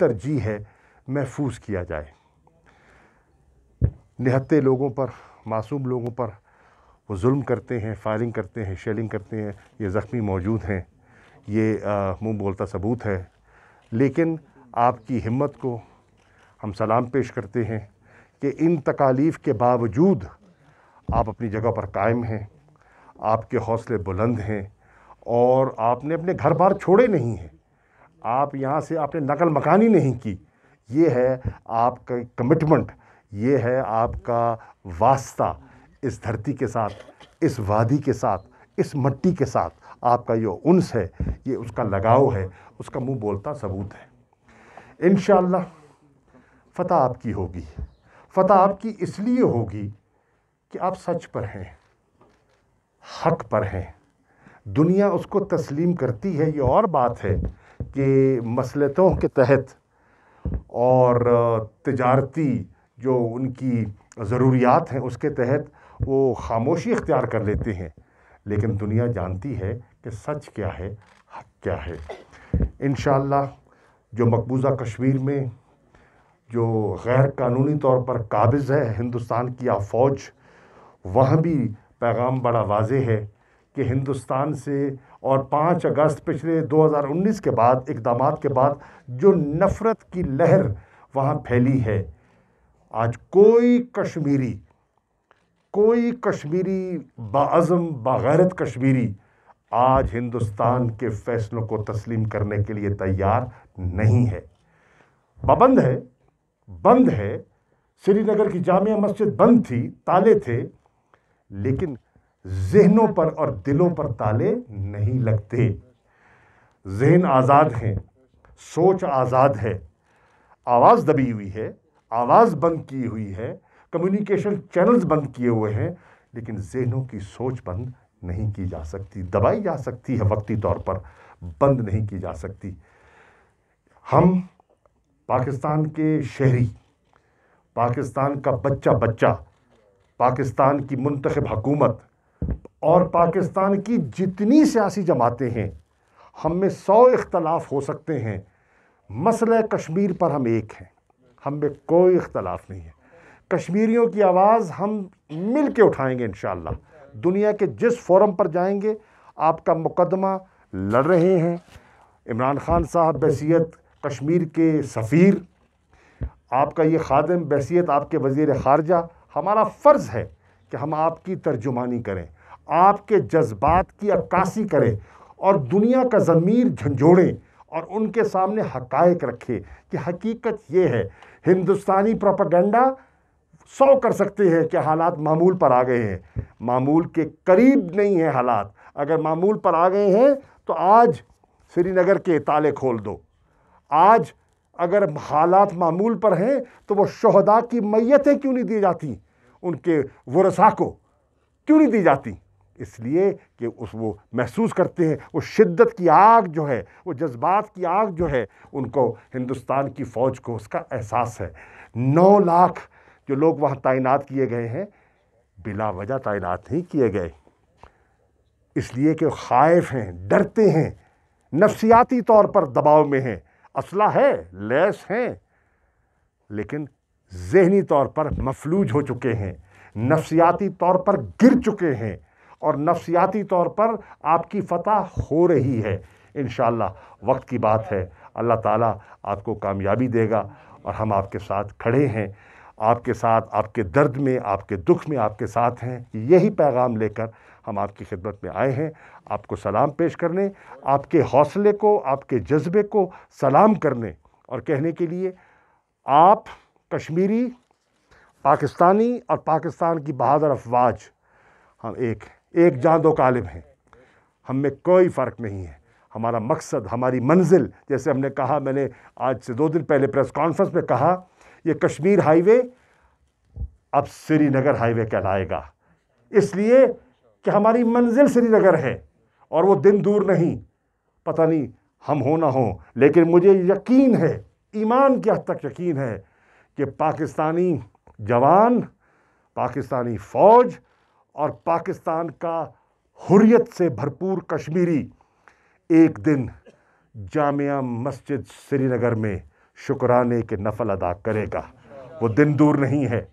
तरजीह है महफूज किया जाए निहत्ते लोगों पर मासूम लोगों पर वो जुल्म करते हैं फायरिंग करते हैं शेलिंग करते हैं ये ज़ख्मी मौजूद हैं ये मुँह बोलता सबूत है लेकिन आपकी हिम्मत को हम सलाम पेश करते हैं कि इन तकालीफ़ के बावजूद आप अपनी जगह पर कायम हैं आपके हौसले बुलंद हैं और आपने अपने घर बार छोड़े नहीं हैं आप यहाँ से आपने नकल मकानी नहीं की ये है आपका कमिटमेंट ये है आपका वास्ता इस धरती के साथ इस वादी के साथ इस मट्टी के साथ आपका ये उन्स है ये उसका लगाव है उसका मुंह बोलता सबूत है इन फतह आपकी होगी फतह आपकी इसलिए होगी कि आप सच पर हैं हक पर हैं दुनिया उसको तस्लीम करती है ये और बात है कि मसलतों के तहत और तजारती जो उनकी ज़रूरियात हैं उसके तहत वो खामोशी इख्तियार कर लेते हैं लेकिन दुनिया जानती है कि सच क्या है हक क्या है इन जो मकबूज़ा कश्मीर में जो गैर कानूनी तौर पर काबिज़ है हिंदुस्तान की आ फ़ौज वहाँ भी पैगाम बड़ा वाज है कि हिंदुस्तान से और 5 अगस्त पिछले 2019 के बाद इकदाम के बाद जो नफ़रत की लहर वहाँ फैली है आज कोई कश्मीरी कोई कश्मीरी बाज़म बागैरत कश्मीरी आज हिंदुस्तान के फैसलों को तस्लीम करने के लिए तैयार नहीं है पाबंद है बंद है श्रीनगर की जामिया मस्जिद बंद थी ताले थे लेकिन जहनों पर और दिलों पर ताले नहीं लगते जहन आज़ाद हैं सोच आज़ाद है आवाज़ दबी हुई है आवाज़ बंद की हुई है कम्युनिकेशन चैनल्स बंद किए हुए हैं लेकिन जहनों की सोच बंद नहीं की जा सकती दबाई जा सकती है वक्ती तौर पर बंद नहीं की जा सकती हम पाकिस्तान के शहरी पाकिस्तान का बच्चा बच्चा पाकिस्तान की मंतखब हकूमत और पाकिस्तान की जितनी सियासी जमातें हैं हम में सौ इख्तलाफ हो सकते हैं मसला कश्मीर पर हम एक हैं हम में कोई इख्तलाफ नहीं है कश्मीरियों की आवाज़ हम मिल के उठाएँगे इन दुनिया के जिस फोरम पर जाएंगे आपका मुकदमा लड़ रहे हैं इमरान खान साहब बैसीत कश्मीर के सफ़ीर आपका ये खादम बैसीत आपके वज़ी ख़ारजा हमारा फ़र्ज़ है कि हम आपकी तर्जुमानी करें आपके जज्बात की अक्कासी करें और दुनिया का ज़मीर झंझोड़ें और उनके सामने हकायक रखें कि हकीकत ये है हिंदुस्तानी प्रोपागेंडा सौ कर सकते हैं कि हालात मामूल पर आ गए हैं मामूल के करीब नहीं है हालात अगर मामूल पर आ गए हैं तो आज श्रीनगर के ताले खोल दो आज अगर हालात मामूल पर हैं तो वो शहदा की मैतें क्यों नहीं दी जाती उनके वरसा को क्यों नहीं दी जाती इसलिए कि उस वो महसूस करते हैं उस शिद्दत की आग जो है वो जज्बात की आग जो है उनको हिंदुस्तान की फ़ौज को उसका एहसास है नौ लाख जो लोग वहाँ तैनात किए गए हैं बिला वजह तैनात नहीं किए गए इसलिए कि खाइफ हैं डरते हैं नफ्सियाती तौर पर दबाव में हैं असला है लैस हैं लेकिन जहनी तौर पर मफलूज हो चुके हैं नफसियाती तौर पर गिर चुके हैं और नफ्सियाती तौर पर आपकी फतह हो रही है इन वक्त की बात है अल्लाह ताला आपको कामयाबी देगा और हम आपके साथ खड़े हैं आपके साथ आपके दर्द में आपके दुख में आपके साथ हैं यही पैगाम लेकर हम आपकी खिदमत में आए हैं आपको सलाम पेश करने आपके हौसले को आपके जज्बे को सलाम करने और कहने के लिए आप कश्मीरी पाकिस्तानी और पाकिस्तान की बहादुर अफवाज हम एक हैं एक दो कालिब हैं हम में कोई फ़र्क नहीं है हमारा मकसद हमारी मंजिल जैसे हमने कहा मैंने आज से दो दिन पहले प्रेस कॉन्फ्रेंस में कहा ये कश्मीर हाईवे अब श्रीनगर हाईवे कहलाएगा इसलिए कि हमारी मंजिल श्रीनगर है और वो दिन दूर नहीं पता नहीं हम हो ना हो लेकिन मुझे यकीन है ईमान की हद तक यकीन है कि पाकिस्तानी जवान पाकिस्तानी फ़ौज और पाकिस्तान का हुरियत से भरपूर कश्मीरी एक दिन जामिया मस्जिद श्रीनगर में शुक्राने के नफल अदा करेगा वो दिन दूर नहीं है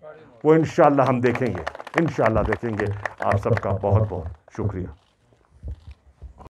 वो इन हम देखेंगे इन देखेंगे आप सबका बहुत बहुत शुक्रिया